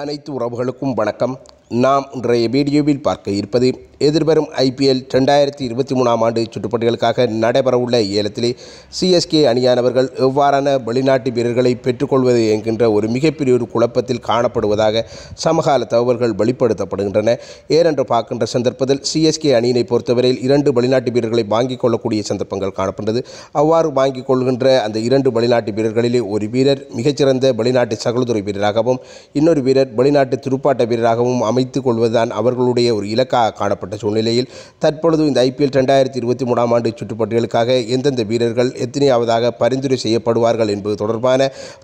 அனைத்து உறவுகளுக்கும் வணக்கம் நாம் இன்றைய வீடியோவில் பார்க்க இருப்பது எதிர்வரும் ஐபிஎல் ரெண்டாயிரத்தி இருபத்தி மூணாம் ஆண்டு சுற்றுப்பட்டிகளுக்காக நடைபெறவுள்ள ஏலத்திலே சிஎஸ்கே அணியானவர்கள் எவ்வாறான வெளிநாட்டு வீரர்களை பெற்றுக்கொள்வது என்கின்ற ஒரு மிகப்பெரிய ஒரு குழப்பத்தில் காணப்படுவதாக சமகால தகவல்கள் வெளிப்படுத்தப்படுகின்றன ஏனென்று பார்க்கின்ற சந்தர்ப்பத்தில் சிஎஸ்கே அணியினை பொறுத்தவரையில் இரண்டு வெளிநாட்டு வீரர்களை வாங்கிக் கொள்ளக்கூடிய சந்தர்ப்பங்கள் காணப்படுகிறது அவ்வாறு வாங்கிக் கொள்கின்ற அந்த இரண்டு வெளிநாட்டு வீரர்களிலே ஒரு வீரர் மிகச்சிறந்த வெளிநாட்டு சகலதுறை வீரராகவும் இன்னொரு வீரர் வீரர் வெளிநாட்டு துருப்பாட்ட வீரராகவும் அமைத்துக் கொள்வதுதான் அவர்களுடைய ஒரு இலக்காக காணப்பட்ட சூழ்நிலையில் தற்பொழுது இந்த ஐபிஎல் ரெண்டாயிரத்தி இருபத்தி மூணாம் ஆண்டு சுற்றுப்பட்டியலுக்காக எந்தெந்த வீரர்கள் எத்தனையாவதாக பரிந்துரை செய்யப்படுவார்கள் என்பது தொடர்பான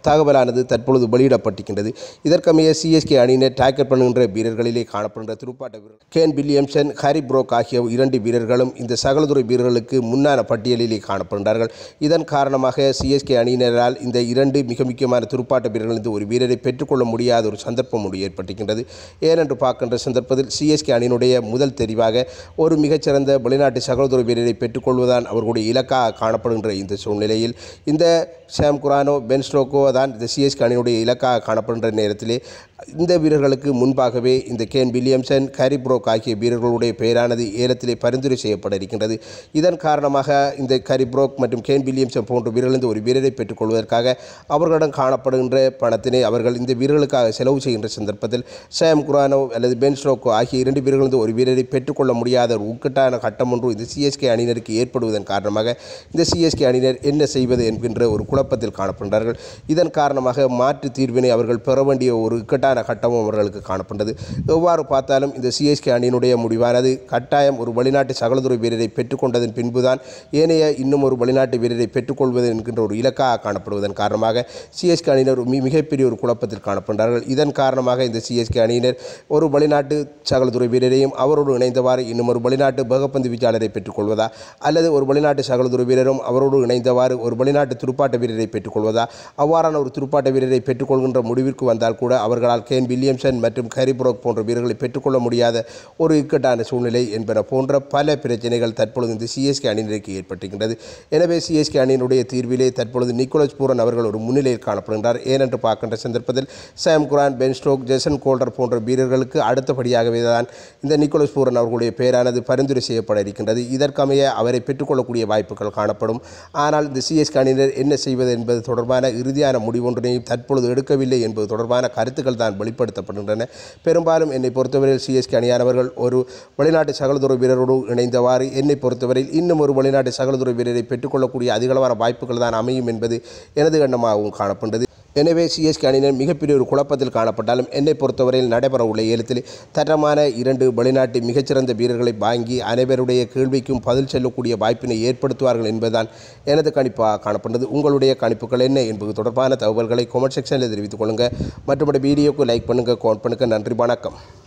தகவலானது தற்பொழுது வெளியிடப்பட்டிருக்கின்றது இதற்கமைய சிஎஸ்கே அணியினர் டேக்கர் பண்ணுகின்ற வீரர்களிலே காணப்படுகின்ற துருப்பாட்ட வீரர் கேன் வில்லியம்சன் ஹாரி புரோக் ஆகிய இரண்டு வீரர்களும் இந்த சகலதுறை வீரர்களுக்கு முன்னான பட்டியலிலே காணப்படுகிறார்கள் இதன் காரணமாக சிஎஸ்கே அணியினரால் இந்த இரண்டு மிக முக்கியமான துடுப்பாட்ட வீரர்கள் ஒரு வீரரை பெற்றுக்கொள்ள முடியாத ஒரு சந்தர்ப்பம் குழப்பம் ஒன்று ஏற்பட்டிருக்கின்றது ஏனென்று பார்க்கின்ற சந்தர்ப்பத்தில் சிஎஸ்கே அணியினுடைய முதல் தெரிவாக ஒரு மிகச்சிறந்த வெளிநாட்டு சகோதர வீரரை பெற்றுக்கொள்வதுதான் அவர்களுடைய இலக்காக காணப்படுகின்ற இந்த சூழ்நிலையில் இந்த சாம் குரானோ பென் தான் இந்த சிஎஸ்கே அணியினுடைய இலக்காக காணப்படுகின்ற நேரத்திலே இந்த வீரர்களுக்கு முன்பாகவே இந்த கேன் வில்லியம்சன் கரி புரோக் ஆகிய வீரர்களுடைய பெயரானது ஏலத்திலே பரிந்துரை செய்யப்பட இருக்கின்றது இதன் காரணமாக இந்த கரி புரோக் மற்றும் கேன் வில்லியம்சன் போன்ற வீரர்களிருந்து ஒரு வீரரை பெற்றுக்கொள்வதற்காக அவர்களிடம் காணப்படுகின்ற பணத்தினை அவர்கள் இந்த வீரர்களுக்காக செலவு செய்ய என்ற சந்தர்ப்பத்தில் ஷாம் குரானோ அல்லது பென் ஸ்டோக்கோ ஆகிய இரண்டு வீரர்களிருந்து ஒரு வீரரை பெற்றுக்கொள்ள முடியாத ஒரு உக்கட்டான கட்டம் ஒன்று இந்த சிஎஸ்கே அணியினருக்கு ஏற்படுவதன் காரணமாக இந்த சிஎஸ்கே அணியினர் என்ன செய்வது என்கின்ற ஒரு குழப்பத்தில் காணப்படுகிறார்கள் இதன் காரணமாக மாற்று தீர்வினை அவர்கள் பெற வேண்டிய ஒரு இக்கட்டான கட்டமும் அவர்களுக்கு காணப்பட்டது எவ்வாறு பார்த்தாலும் இந்த சிஎஸ்கே அணியினுடைய முடிவானது கட்டாயம் ஒரு வெளிநாட்டு சகலதுறை வீரரை பெற்றுக்கொண்டதன் பின்புதான் ஏனைய இன்னும் ஒரு வெளிநாட்டு வீரரை பெற்றுக்கொள்வது என்கின்ற ஒரு இலக்காக காணப்படுவதன் காரணமாக சிஎஸ்கே அணியினர் மிகப்பெரிய ஒரு குழப்பத்தில் காணப்படுகிறார்கள் இதன் காரணமாக இந்த சிஎஸ்கே அணியினர் ஒரு வெளிநாட்டு சகலதுறை வீரரையும் அவரோடு இணைந்தவாறு இன்னும் ஒரு வெளிநாட்டு பகப்பந்து வீச்சாளரை பெற்றுக்கொள்வதா அல்லது ஒரு வெளிநாட்டு சகலதுறை வீரரும் அவரோடு இணைந்தவாறு ஒரு வெளிநாட்டு துருப்பாட்ட வீரரை பெற்றுக்கொள்வதா அவ்வாறான ஒரு துருப்பாட்ட வீரரை பெற்றுக்கொள்கின்ற முடிவிற்கு வந்தால் கூட அவர்களால் கேன் வில்லியம்சன் மற்றும் கரிபுரோக் போன்ற வீரர்களை பெற்றுக்கொள்ள முடியாத ஒரு இக்கட்டான சூழ்நிலை என்பன போன்ற பல பிரச்சனைகள் தற்பொழுது இந்த சிஎஸ்கே அணியினருக்கு ஏற்பட்டிருக்கின்றது எனவே சிஎஸ்கே அணியினுடைய தீர்விலே தற்பொழுது நிக்கோலஸ் பூரன் அவர்கள் ஒரு முன்னிலையில் காணப்படுகின்றார் ஏனென்று பார்க்கின்ற சந்தர்ப்பத்தில் Sam Curran Ben Stokes Jason Holder போன்ற வீரர்களுக்கு அடுத்தபடியாகவே தான் இந்த நிக்கோலஸ் பூரன் அவர்களுடைய பெயரானது பரிந்துரை செய்யப்பட இருக்கின்றது இதற்கமைய அவரை பெற்றுக்கொள்ளக்கூடிய வாய்ப்புகள் காணப்படும் ஆனால் இந்த சிஎஸ்கே அணியினர் என்ன செய்வது என்பது தொடர்பான இறுதியான முடிவொன்றினையும் தற்பொழுது எடுக்கவில்லை என்பது தொடர்பான கருத்துக்கள் தான் வெளிப்படுத்தப்படுகின்றன பெரும்பாலும் என்னை பொறுத்தவரையில் சிஎஸ்கே அணியானவர்கள் ஒரு வெளிநாட்டு சகலதுறை வீரரோடு இணைந்தவாறு என்னை பொறுத்தவரையில் இன்னும் ஒரு வெளிநாட்டு சகலதுறை வீரரை பெற்றுக்கொள்ளக்கூடிய அதிகளவான வாய்ப்புகள் தான் அமையும் என்பது எனது கண்ணமாகவும் காணப்படுகிறது எனவே சிஎஸ்கே அணியினர் மிகப்பெரிய ஒரு குழப்பத்தில் காணப்பட்டாலும் என்னை பொறுத்தவரையில் நடைபெற உள்ள ஏலத்தில் தரமான இரண்டு வெளிநாட்டு மிகச்சிறந்த வீரர்களை வாங்கி அனைவருடைய கேள்விக்கும் பதில் செல்லக்கூடிய வாய்ப்பினை ஏற்படுத்துவார்கள் என்பதுதான் எனது கணிப்பாக காணப்பட்டது உங்களுடைய கணிப்புகள் என்ன என்பது தொடர்பான தகவல்களை கொமெண்ட் செக்ஷனில் தெரிவித்துக் கொள்ளுங்கள் மற்றும் வீடியோக்கு லைக் பண்ணுங்கள் கமெண்ட் பண்ணுங்கள் நன்றி வணக்கம்